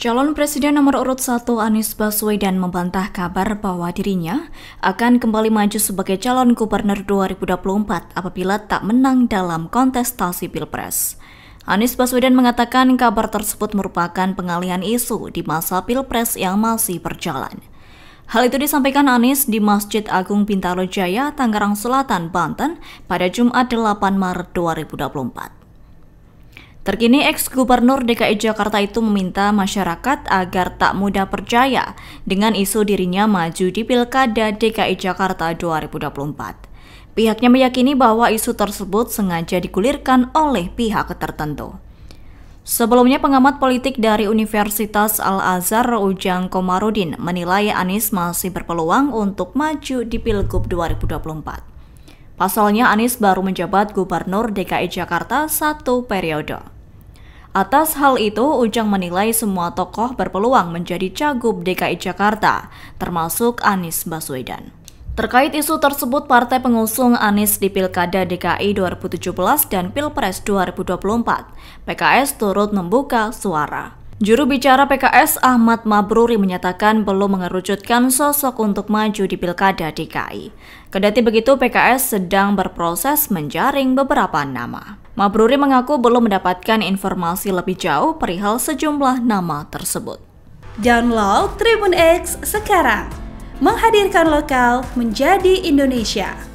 Calon Presiden nomor urut 1 Anies Baswedan membantah kabar bahwa dirinya akan kembali maju sebagai calon gubernur 2024 apabila tak menang dalam kontestasi Pilpres. Anies Baswedan mengatakan kabar tersebut merupakan pengalihan isu di masa Pilpres yang masih berjalan. Hal itu disampaikan Anies di Masjid Agung Bintaro Jaya, Tangerang Selatan, Banten pada Jumat 8 Maret 2024. Terkini ex-gubernur DKI Jakarta itu meminta masyarakat agar tak mudah percaya dengan isu dirinya maju di Pilkada DKI Jakarta 2024. Pihaknya meyakini bahwa isu tersebut sengaja digulirkan oleh pihak tertentu. Sebelumnya, pengamat politik dari Universitas Al-Azhar Ujang Komarudin menilai Anies masih berpeluang untuk maju di Pilgub 2024. Pasalnya, Anies baru menjabat Gubernur DKI Jakarta satu periode. Atas hal itu, Ujang menilai semua tokoh berpeluang menjadi cagup DKI Jakarta, termasuk Anies Baswedan. Terkait isu tersebut, partai pengusung Anies di Pilkada DKI 2017 dan Pilpres 2024, PKS turut membuka suara. Juru bicara PKS Ahmad Mabruri menyatakan belum mengerucutkan sosok untuk maju di Pilkada DKI. Kedati begitu, PKS sedang berproses menjaring beberapa nama. Mabruri mengaku belum mendapatkan informasi lebih jauh perihal sejumlah nama tersebut. Download Tribun X sekarang, menghadirkan lokal menjadi Indonesia.